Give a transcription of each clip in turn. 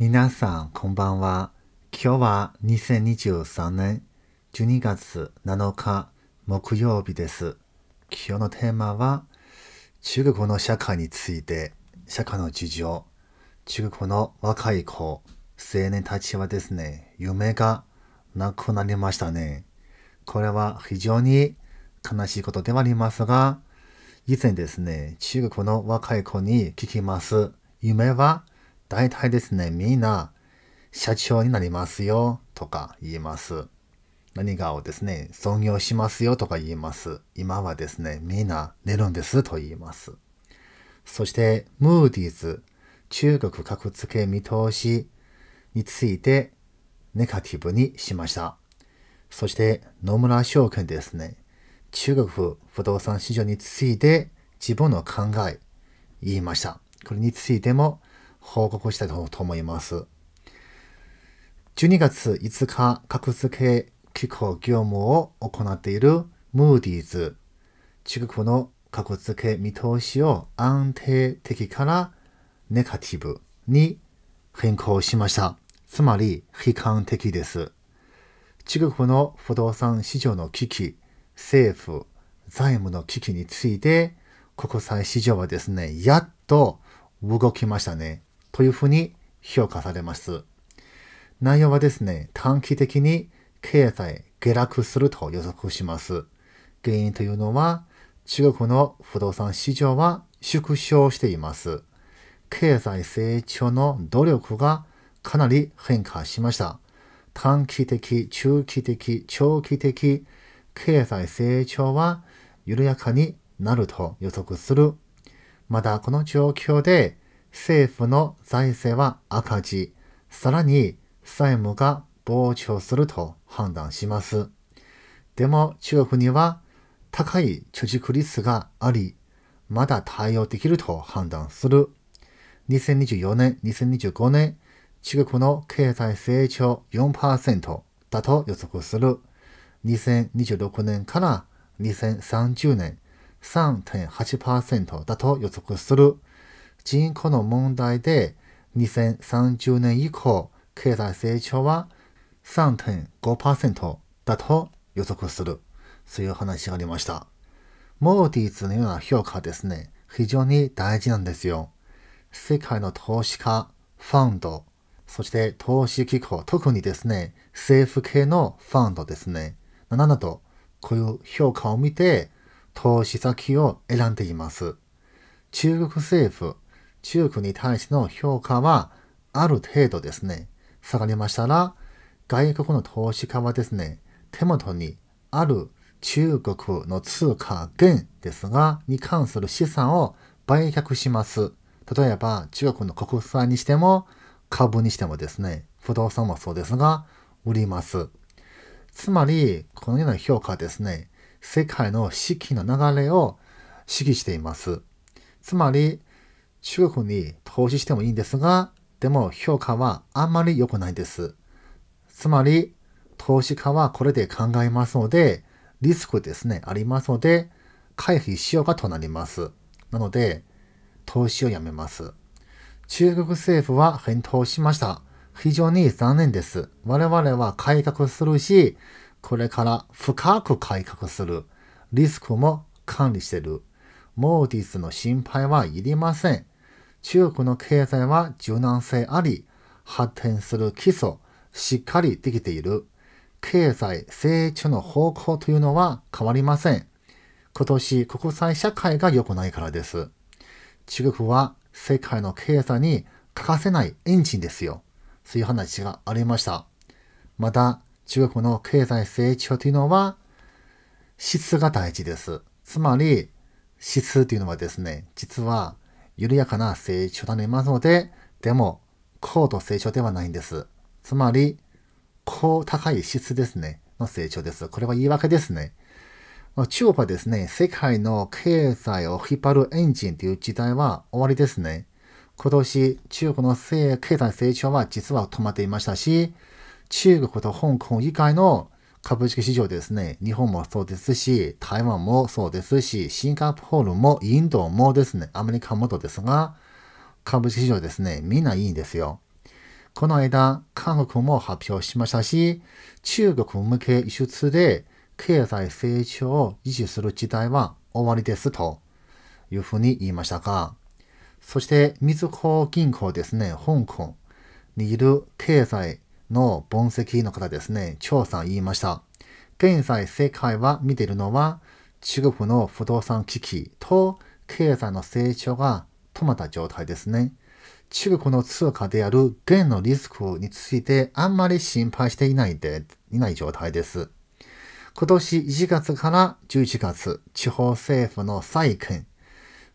皆さん、こんばんは。今日は2023年12月7日木曜日です。今日のテーマは、中国の社会について、社会の事情、中国の若い子、青年たちはですね、夢がなくなりましたね。これは非常に悲しいことではありますが、以前ですね、中国の若い子に聞きます。夢は大体ですね、みんな、社長になりますよとか言います。何がをですね、創業しますよとか言います。今はですね、みんな寝るんですと言います。そして、ムーディーズ、中国格付け見通しについてネガティブにしました。そして、野村証券ですね、中国不動産市場について自分の考え言いました。これについても報告したいと思います。12月5日、格付け機構業務を行っているムーディーズ、中国の格付け見通しを安定的からネガティブに変更しました。つまり悲観的です。中国の不動産市場の危機、政府、財務の危機について、国際市場はですね、やっと動きましたね。というふうに評価されます。内容はですね、短期的に経済下落すると予測します。原因というのは、中国の不動産市場は縮小しています。経済成長の努力がかなり変化しました。短期的、中期的、長期的、経済成長は緩やかになると予測する。またこの状況で政府の財政は赤字、さらに債務が膨張すると判断します。でも中国には高い貯蓄率があり、まだ対応できると判断する。2024年、2025年、中国の経済成長4%だと予測する。2026年から2030年3.8%だと予測する。人口の問題で2030年以降、経済成長は3.5%だと予測する。そういう話がありました。モーディーズのような評価ですね、非常に大事なんですよ。世界の投資家、ファンド、そして投資機構、特にですね、政府系のファンドですね、などと、こういう評価を見て、投資先を選んでいます。中国政府、中国に対しての評価はある程度ですね、下がりましたら、外国の投資家はですね、手元にある中国の通貨元ですが、に関する資産を売却します。例えば、中国の国債にしても、株にしてもですね、不動産もそうですが、売ります。つまり、このような評価はですね、世界の資金の流れを指揮しています。つまり、中国に投資してもいいんですが、でも評価はあんまり良くないです。つまり、投資家はこれで考えますので、リスクですね、ありますので、回避しようかとなります。なので、投資をやめます。中国政府は返答しました。非常に残念です。我々は改革するし、これから深く改革する。リスクも管理してる。モーディスの心配はいりません。中国の経済は柔軟性あり、発展する基礎、しっかりできている。経済成長の方向というのは変わりません。今年国際社会が良くないからです。中国は世界の経済に欠かせないエンジンですよ。そういう話がありました。また、中国の経済成長というのは質が大事です。つまり、指数というのはですね、実は緩やかな成長となりますので、でも高度成長ではないんです。つまり、高高い質ですね、の成長です。これは言い訳ですね。中国はですね、世界の経済を引っ張るエンジンという時代は終わりですね。今年、中国の経済成長は実は止まっていましたし、中国と香港以外の株式市場ですね、日本もそうですし、台湾もそうですし、シンガポールもインドもですね、アメリカもとですが、株式市場ですね、みんないいんですよ。この間、韓国も発表しましたし、中国向け輸出で経済成長を維持する時代は終わりですというふうに言いましたが、そして、みずほ銀行ですね、香港にいる経済の分析の方ですね、さん言いました。現在世界は見ているのは中国の不動産危機と経済の成長が止まった状態ですね。中国の通貨である元のリスクについてあんまり心配していないで、いない状態です。今年1月から11月、地方政府の債券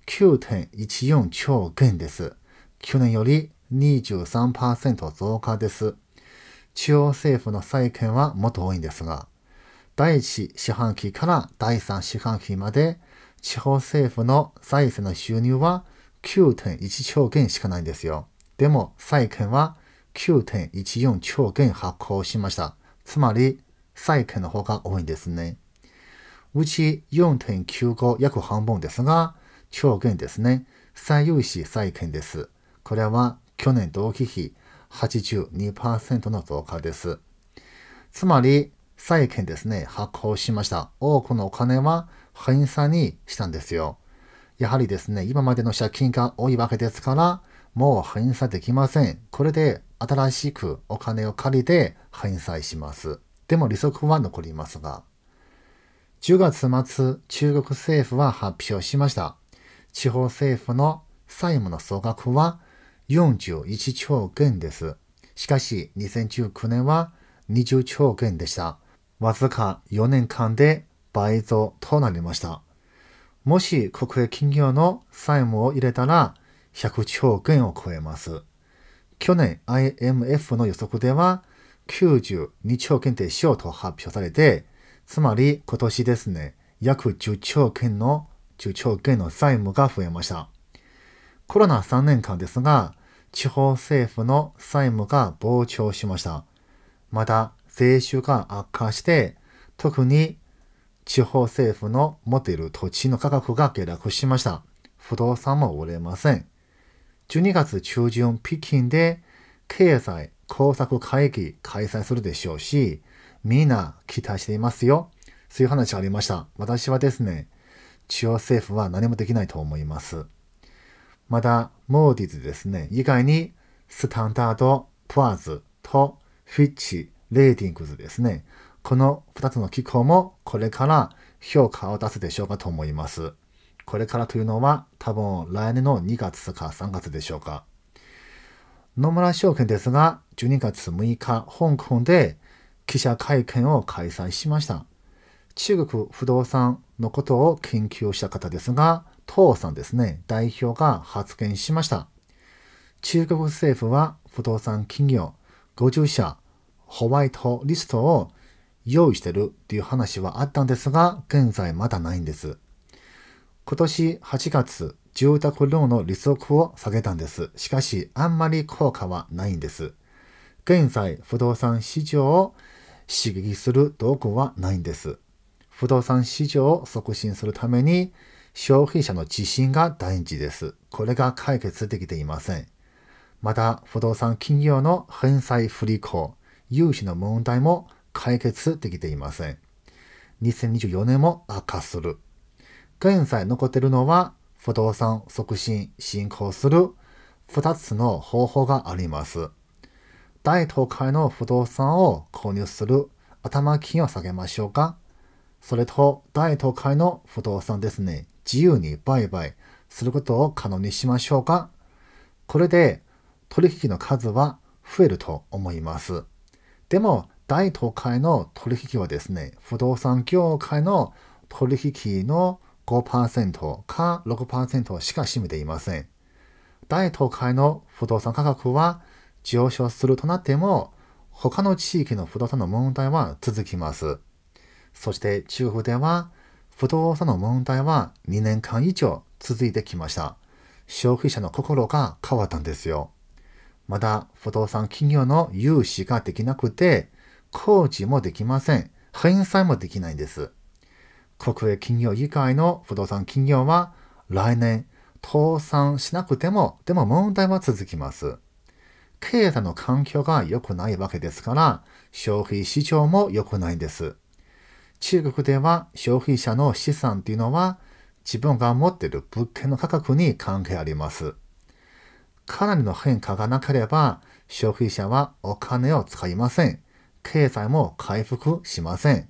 9.14兆元です。去年より23%増加です。中央政府の債券はもっと多いんですが、第1四半期から第3四半期まで地方政府の財政の収入は9.1兆元しかないんですよ。でも債券は9.14兆元発行しました。つまり債券の方が多いんですね。うち4.95約半分ですが、兆元ですね。最優秀債券です。これは去年同期比82%の増加です。つまり、債券ですね、発行しました。多くのお金は返済にしたんですよ。やはりですね、今までの借金が多いわけですから、もう返済できません。これで新しくお金を借りて返済します。でも利息は残りますが。10月末、中国政府は発表しました。地方政府の債務の総額は41兆元です。しかし、2019年は20兆元でした。わずか4年間で倍増となりました。もし国営企業の債務を入れたら100兆元を超えます。去年 IMF の予測では92兆元でしようと発表されて、つまり今年ですね、約10兆元の、10兆元の債務が増えました。コロナ3年間ですが、地方政府の債務が膨張しました。また、税収が悪化して、特に地方政府の持っている土地の価格が下落しました。不動産も売れません。12月中旬北京で経済工作会議開催するでしょうし、みんな期待していますよ。そういう話ありました。私はですね、地方政府は何もできないと思います。また、モーディズですね、以外に、スタンダード、プワズとフィッチ、レーディングズですね。この2つの機構もこれから評価を出すでしょうかと思います。これからというのは多分来年の2月か3月でしょうか。野村証券ですが、12月6日、香港で記者会見を開催しました。中国不動産のことを研究した方ですが、唐さんですね、代表が発言しました。中国政府は不動産企業50社ホワイトリストを用意してるっていう話はあったんですが、現在まだないんです。今年8月、住宅ローンの利息を下げたんです。しかし、あんまり効果はないんです。現在、不動産市場を刺激する道具はないんです。不動産市場を促進するために、消費者の自信が大事です。これが解決できていません。また、不動産企業の返済不履行、融資の問題も解決できていません。2024年も悪化する。現在残っているのは、不動産促進、進行する2つの方法があります。大東海の不動産を購入する頭金を下げましょうかそれと大東海の不動産ですね。自由に売買することを可能にしましょうかこれで取引の数は増えると思います。でも、大東海の取引はですね、不動産業界の取引の5%か6%しか占めていません。大東海の不動産価格は上昇するとなっても、他の地域の不動産の問題は続きます。そして中国では不動産の問題は2年間以上続いてきました。消費者の心が変わったんですよ。まだ不動産企業の融資ができなくて、工事もできません。返済もできないんです。国営企業以外の不動産企業は来年倒産しなくても、でも問題は続きます。経済の環境が良くないわけですから、消費市場も良くないんです。中国では消費者の資産というのは自分が持っている物件の価格に関係あります。かなりの変化がなければ消費者はお金を使いません。経済も回復しません。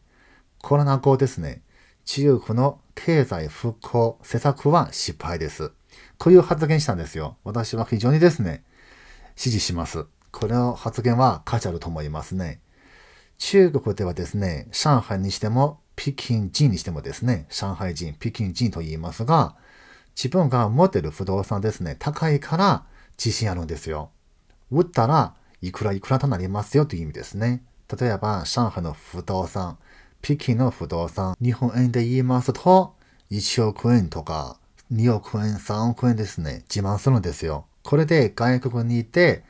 コロナ後ですね、中国の経済復興施策は失敗です。こういう発言したんですよ。私は非常にですね、支持します。これの発言は価値あると思いますね。中国ではですね、上海にしても、北京人にしてもですね、上海人、北京人と言いますが、自分が持ってる不動産ですね、高いから自信あるんですよ。売ったらいくらいくらとなりますよという意味ですね。例えば、上海の不動産、北京の不動産、日本円で言いますと、1億円とか、2億円、3億円ですね、自慢するんですよ。これで外国にいて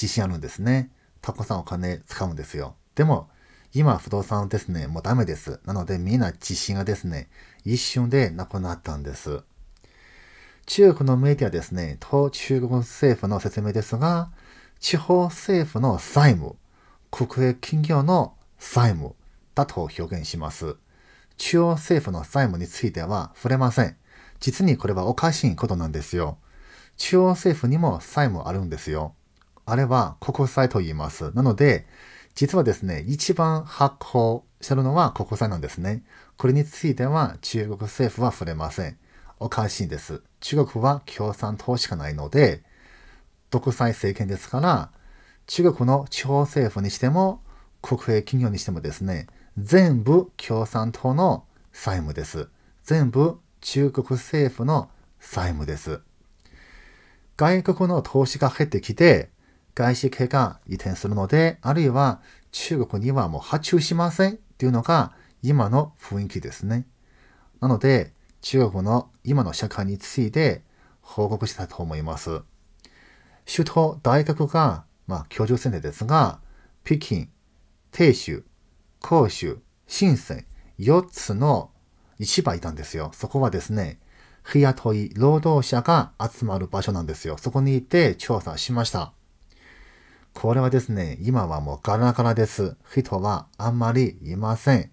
自信あるんですね。たくさんお金使うんですよ。でも、今、不動産ですね、もうダメです。なので、みんな自信がですね、一瞬でなくなったんです。中国のメディアですね、と中国政府の説明ですが、地方政府の債務、国営企業の債務だと表現します。中央政府の債務については触れません。実にこれはおかしいことなんですよ。中央政府にも債務あるんですよ。あれは国債と言います。なので、実はですね、一番発行してるのは国債なんですね。これについては中国政府は触れません。おかしいんです。中国は共産党しかないので、独裁政権ですから、中国の地方政府にしても、国営企業にしてもですね、全部共産党の債務です。全部中国政府の債務です。外国の投資が減ってきて、外資系が移転するので、あるいは中国にはもう発注しませんっていうのが今の雰囲気ですね。なので、中国の今の社会について報告したと思います。首都大学が、まあ、居住センターですが、北京、鄭州、広州、深圳、4つの市場いたんですよ。そこはですね、日雇い労働者が集まる場所なんですよ。そこにいて調査しました。これはですね、今はもうガラガラです。人はあんまりいません。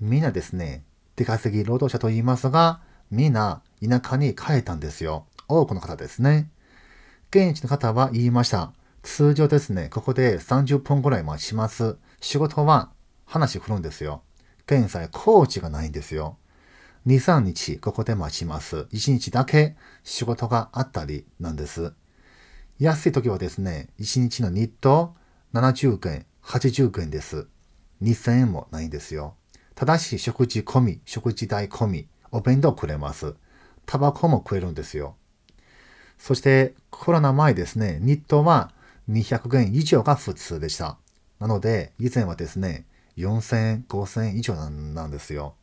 みんなですね、出稼ぎ労働者と言いますが、みんな田舎に帰ったんですよ。多くの方ですね。現地の方は言いました。通常ですね、ここで30分ぐらい待ちます。仕事は話振るんですよ。現在、コーチがないんですよ。2、3日ここで待ちます。1日だけ仕事があったりなんです。安い時はですね、1日のニット70円、80円です。2000円もないんですよ。ただし、食事込み、食事代込み、お弁当くれます。タバコも食えるんですよ。そして、コロナ前ですね、ニットは200円以上が普通でした。なので、以前はですね、4000円、5000円以上なんですよ。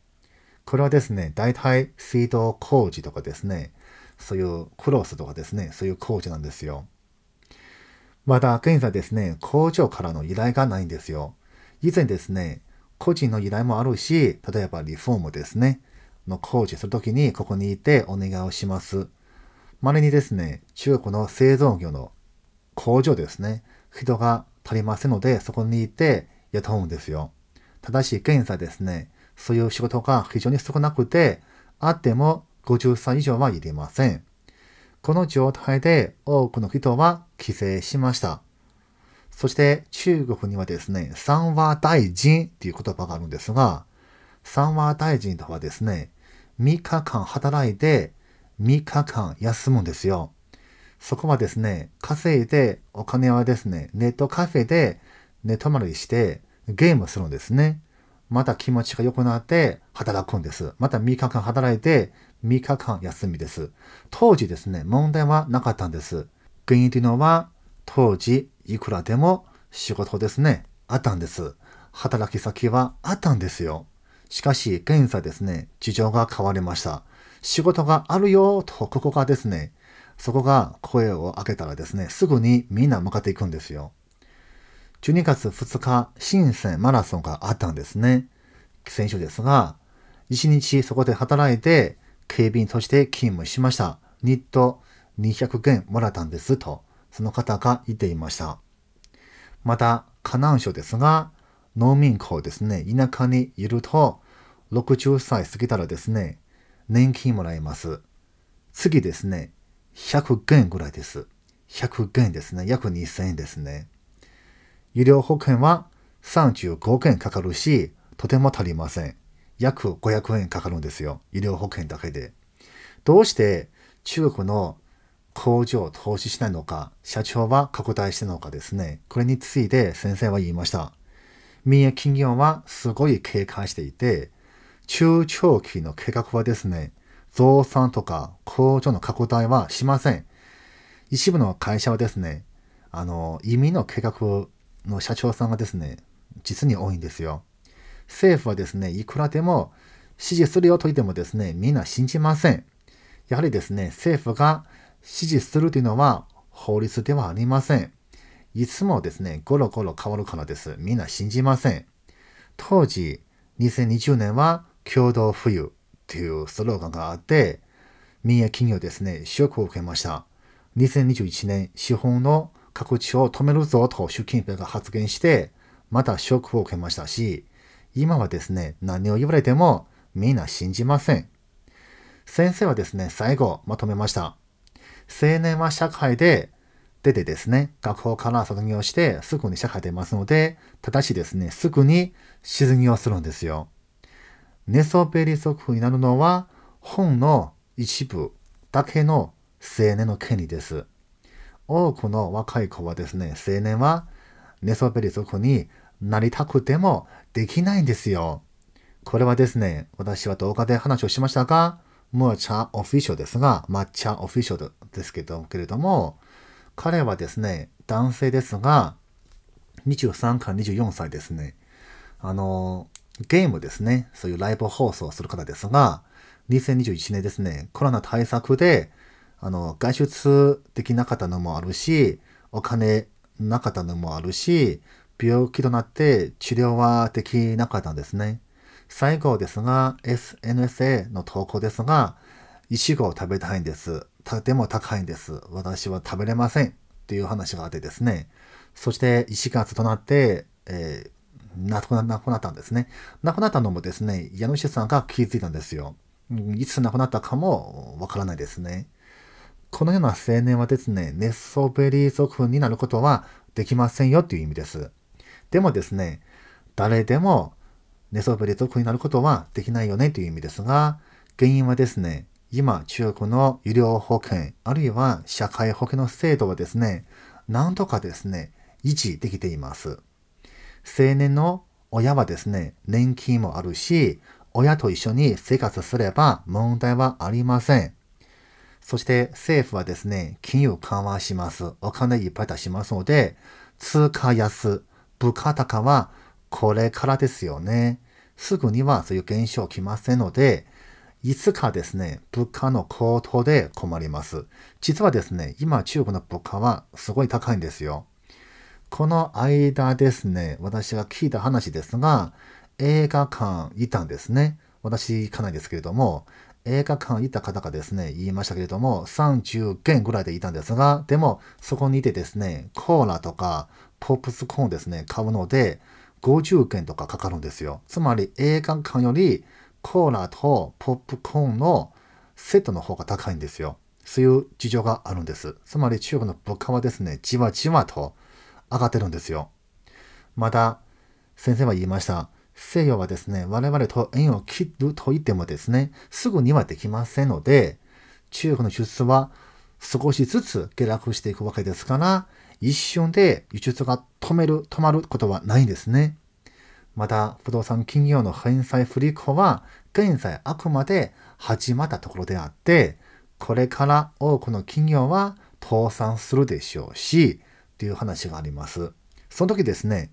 これはですね、大体水道工事とかですね、そういうクロスとかですね、そういう工事なんですよ。まだ現在ですね、工場からの依頼がないんですよ。以前ですね、個人の依頼もあるし、例えばリフォームですね、の工事するときにここにいてお願いをします。稀にですね、中国の製造業の工場ですね、人が足りませんので、そこにいて雇うんですよ。ただし現在ですね、そういう仕事が非常に少なくて、あっても50歳以上はいりません。この状態で多くの人は帰省しました。そして中国にはですね、三和大臣っていう言葉があるんですが、三和大臣とはですね、3日間働いて3日間休むんですよ。そこはですね、稼いでお金はですね、ネットカフェで寝泊まりしてゲームするんですね。また気持ちが良くなって働くんです。また3日間働いて3日間休みです。当時ですね、問題はなかったんです。原因というのは、当時、いくらでも仕事ですね、あったんです。働き先はあったんですよ。しかし、現在ですね、事情が変わりました。仕事があるよ、と、ここがですね、そこが声を上げたらですね、すぐにみんな向かっていくんですよ。12月2日、深センマラソンがあったんですね。選手ですが、1日そこで働いて、警備員として勤務しました。ニット、200元もらったんですと、その方が言っていました。また、河南省ですが、農民校ですね、田舎にいると、60歳過ぎたらですね、年金もらいます。次ですね、100元ぐらいです。100元ですね、約2000円ですね。医療保険は35元かかるし、とても足りません。約500円かかるんですよ。医療保険だけで。どうして中国の工場を投資しないのか、社長は拡大しるのかですね。これについて先生は言いました。民営企業はすごい警戒していて、中長期の計画はですね、増産とか工場の拡大はしません。一部の会社はですね、あの、移民の計画の社長さんがですね、実に多いんですよ。政府はですね、いくらでも支持するよと言ってもですね、みんな信じません。やはりですね、政府が指示するというのは法律ではありません。いつもですね、ゴロゴロ変わるからです。みんな信じません。当時、2020年は共同富裕というスローガンがあって、民営企業ですね、ショックを受けました。2021年、資本の拡張を止めるぞと習近平が発言して、またショックを受けましたし、今はですね、何を言われてもみんな信じません。先生はですね、最後まとめました。青年は社会で出てですね、学校から卒業してすぐに社会出ますので、ただしですね、すぐに失業するんですよ。寝そべり族になるのは、本の一部だけの青年の権利です。多くの若い子はですね、青年は寝そべり族になりたくてもできないんですよ。これはですね、私は動画で話をしましたが、もう茶オフィシルですが、抹茶オフィシルですけど、けれども、彼はですね、男性ですが、23から24歳ですね。あの、ゲームですね。そういうライブ放送する方ですが、2021年ですね、コロナ対策で、あの、外出できなかったのもあるし、お金なかったのもあるし、病気となって治療はできなかったんですね。最後ですが、SNSA の投稿ですが、イチゴを食べたいんです。でも高いんです。私は食べれません。という話があってですね。そして1月となって、えー、亡くなったんですね。亡くなったのもですね、家主さんが気づいたんですよ。いつ亡くなったかもわからないですね。このような青年はですね、ネッソベリー族になることはできませんよっていう意味です。でもですね、誰でも寝そべり族になることはできないよねという意味ですが、原因はですね、今中国の医療保険、あるいは社会保険の制度はですね、なんとかですね、維持できています。青年の親はですね、年金もあるし、親と一緒に生活すれば問題はありません。そして政府はですね、金融緩和します。お金いっぱい出しますので、通貨安、物価高はこれからですよね。すぐにはそういう現象来ませんので、いつかですね、物価の高騰で困ります。実はですね、今中国の物価はすごい高いんですよ。この間ですね、私が聞いた話ですが、映画館いたんですね。私行かないですけれども、映画館行った方がですね、言いましたけれども、30元ぐらいでいたんですが、でも、そこにいてですね、コーラとか、ポップスコーンですね、買うので、50件とかかかるんですよ。つまり映画館よりコーラとポップコーンのセットの方が高いんですよ。そういう事情があるんです。つまり中国の物価はですね、じわじわと上がってるんですよ。また、先生は言いました。西洋はですね、我々と縁を切ると言ってもですね、すぐにはできませんので、中国の輸出は少しずつ下落していくわけですから、一瞬で輸出が止める、止まることはないんですね。また、不動産企業の返済不履行は、現在あくまで始まったところであって、これから多くの企業は倒産するでしょうし、という話があります。その時ですね、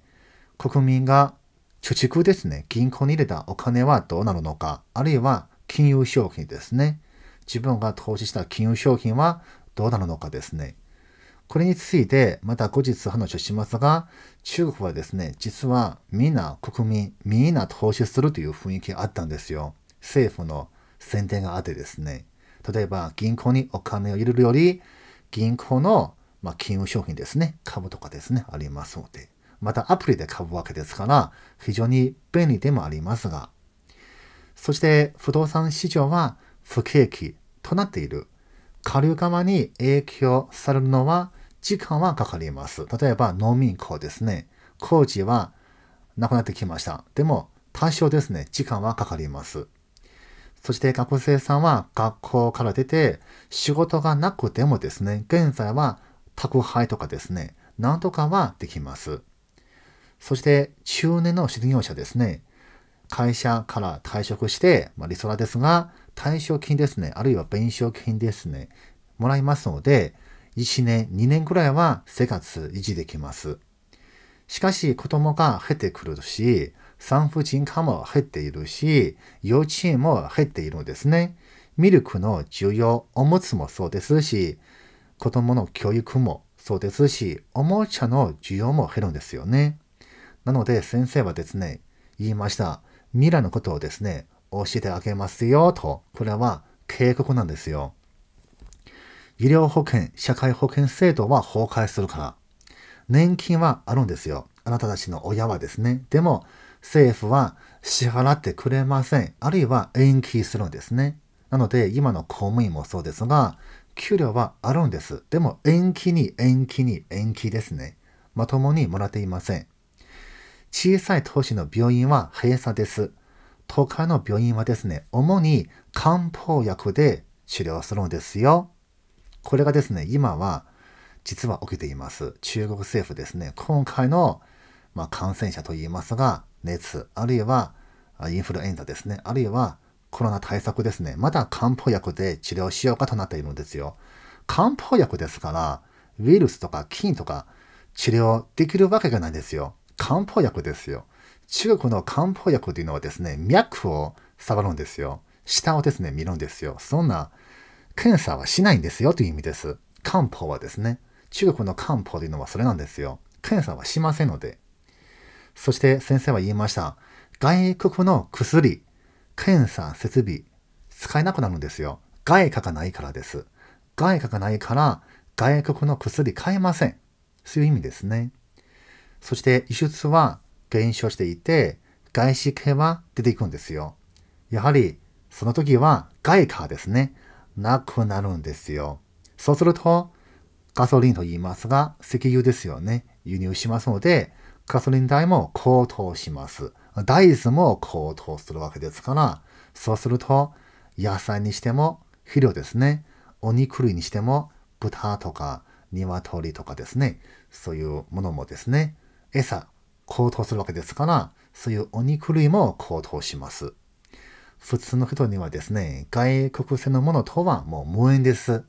国民が貯蓄ですね、銀行に入れたお金はどうなるのか、あるいは金融商品ですね、自分が投資した金融商品はどうなるのかですね、これについてまた後日話をしますが、中国はですね、実はみんな国民、みんな投資するという雰囲気があったんですよ。政府の宣伝があってですね。例えば銀行にお金を入れるより、銀行の、まあ、金融商品ですね、株とかですね、ありますので。またアプリで買うわけですから、非常に便利でもありますが。そして不動産市場は不景気となっている。下流側に影響されるのは時間はかかります。例えば、農民工ですね。工事はなくなってきました。でも、多少ですね、時間はかかります。そして学生さんは学校から出て仕事がなくてもですね、現在は宅配とかですね、なんとかはできます。そして中年の失業者ですね、会社から退職して、まあ、理想ですが、退職金ですね、あるいは弁償金ですね、もらいますので、1年、2年くらいは生活維持できます。しかし子供が減ってくるし、産婦人科も減っているし、幼稚園も減っているんですね。ミルクの需要、おむつもそうですし、子供の教育もそうですし、おもちゃの需要も減るんですよね。なので先生はですね、言いました。未来のことをですね、教えてあげますよと、これは警告なんですよ。医療保険、社会保険制度は崩壊するから。年金はあるんですよ。あなたたちの親はですね。でも、政府は支払ってくれません。あるいは延期するんですね。なので、今の公務員もそうですが、給料はあるんです。でも、延期に延期に延期ですね。まともにもらっていません。小さい都市の病院は閉鎖です。都会の病院はですね、主に漢方薬で治療するんですよ。これがですね、今は実は起きています。中国政府ですね、今回の、まあ、感染者といいますが、熱、あるいはインフルエンザですね、あるいはコロナ対策ですね、まだ漢方薬で治療しようかとなっているんですよ。漢方薬ですから、ウイルスとか菌とか治療できるわけがないですよ。漢方薬ですよ。中国の漢方薬というのはですね、脈を触るんですよ。下をですね、見るんですよ。そんな検査はしないんですよという意味です。漢方はですね、中国の漢方というのはそれなんですよ。検査はしませんので。そして先生は言いました。外国の薬、検査設備、使えなくなるんですよ。外貨がないからです。外貨がないから外国の薬買えません。そういう意味ですね。そして輸出は減少していて、外資系は出ていくんですよ。やはり、その時は外貨ですね。なくなるんですよ。そうすると、ガソリンと言いますが、石油ですよね。輸入しますので、ガソリン代も高騰します。大豆も高騰するわけですから、そうすると、野菜にしても、肥料ですね。お肉類にしても、豚とか、鶏とかですね。そういうものもですね、餌、高騰するわけですから、そういうお肉類も高騰します。普通の人にはですね、外国製のものとはもう無縁です。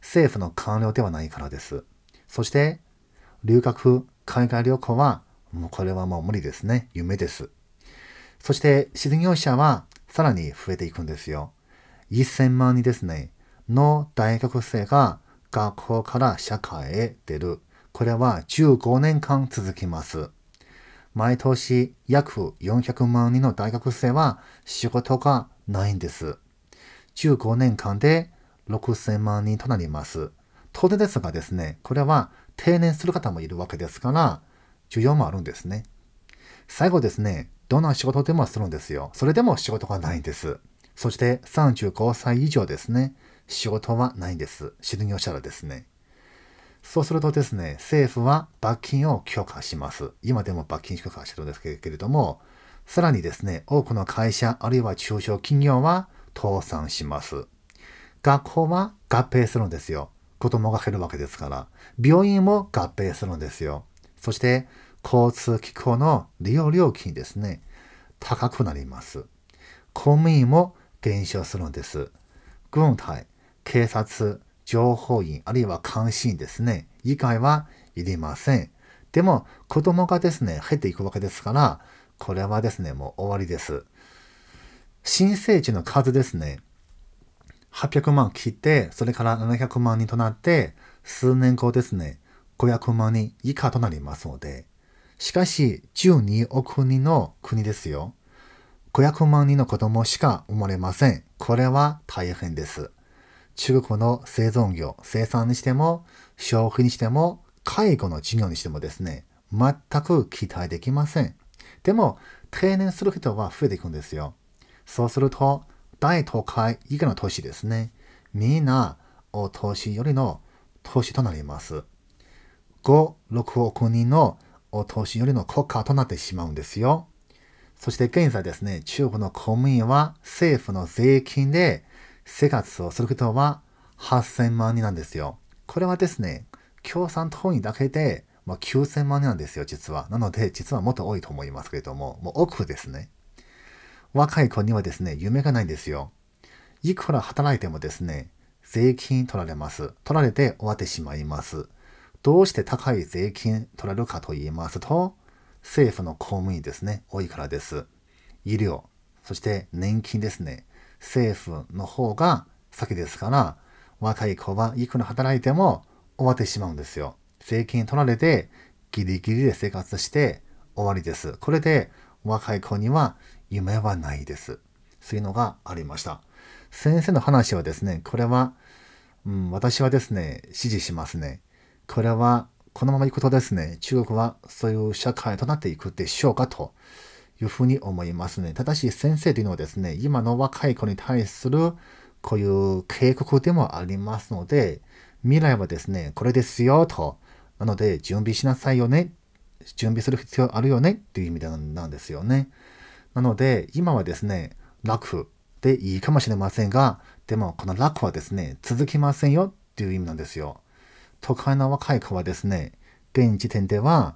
政府の官僚ではないからです。そして、留学、海外旅行は、もうこれはもう無理ですね。夢です。そして、失業者はさらに増えていくんですよ。1000万人ですね、の大学生が学校から社会へ出る。これは15年間続きます。毎年約400万人の大学生は仕事がないんです。15年間で6000万人となります。当然ですがですね、これは定年する方もいるわけですから、需要もあるんですね。最後ですね、どんな仕事でもするんですよ。それでも仕事がないんです。そして35歳以上ですね、仕事はないんです。失業者らですね。そうするとですね、政府は罰金を許可します。今でも罰金許可してるんですけれども、さらにですね、多くの会社あるいは中小企業は倒産します。学校は合併するんですよ。子供が減るわけですから。病院も合併するんですよ。そして、交通機構の利用料金ですね、高くなります。公務員も減少するんです。軍隊、警察、情報員あるいは監視員ですね、以外はいりません。でも、子供がですね、入っていくわけですから、これはですね、もう終わりです。新生児の数ですね、800万切って、それから700万人となって、数年後ですね、500万人以下となりますので、しかし、12億人の国ですよ。500万人の子供しか生まれません。これは大変です。中国の製造業、生産にしても、消費にしても、介護の事業にしてもですね、全く期待できません。でも、定年する人は増えていくんですよ。そうすると、大都会以外の都市ですね、みんな、お年寄りの都市となります。5、6億人のお年寄りの国家となってしまうんですよ。そして現在ですね、中国の公務員は政府の税金で生活をする人は8000万人なんですよ。これはですね、共産党員だけで、まあ、9000万人なんですよ、実は。なので、実はもっと多いと思いますけれども、もう奥ですね。若い子にはですね、夢がないんですよ。いくら働いてもですね、税金取られます。取られて終わってしまいます。どうして高い税金取られるかと言いますと、政府の公務員ですね、多いからです。医療、そして年金ですね。政府の方が先ですから、若い子はいくら働いても終わってしまうんですよ。税金取られて、ギリギリで生活して終わりです。これで若い子には夢はないです。そういうのがありました。先生の話はですね、これは、うん、私はですね、支持しますね。これは、このままいくとですね、中国はそういう社会となっていくでしょうかと。いうふうに思いますね。ただし先生というのはですね、今の若い子に対するこういう警告でもありますので、未来はですね、これですよと。なので、準備しなさいよね。準備する必要あるよねっていう意味なんですよね。なので、今はですね、楽でいいかもしれませんが、でもこの楽はですね、続きませんよっていう意味なんですよ。都会の若い子はですね、現時点では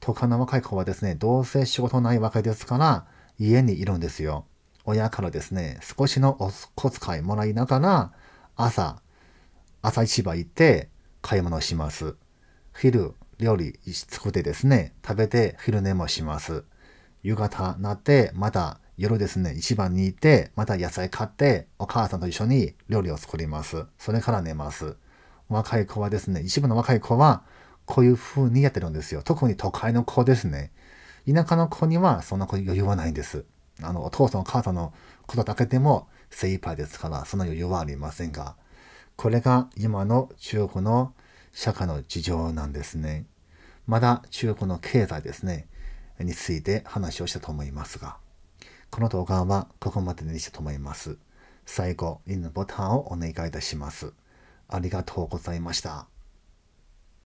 都会の若い子はですね、どうせ仕事ないわけですから、家にいるんですよ。親からですね、少しのお小遣いもらいながら、朝、朝市場行って買い物します。昼、料理作ってですね、食べて昼寝もします。夕方なって、また夜ですね、市場に行って、また野菜買って、お母さんと一緒に料理を作ります。それから寝ます。若い子はですね、一部の若い子は、こういう風にやってるんですよ。特に都会の子ですね。田舎の子にはそんな余裕はないんです。あの、お父さんお母さんのことだけでも精一杯ですから、そんな余裕はありませんが、これが今の中国の社会の事情なんですね。まだ中国の経済ですね、について話をしたと思いますが、この動画はここまでにしたと思います。最後、いいねボタンをお願いいたします。ありがとうございました。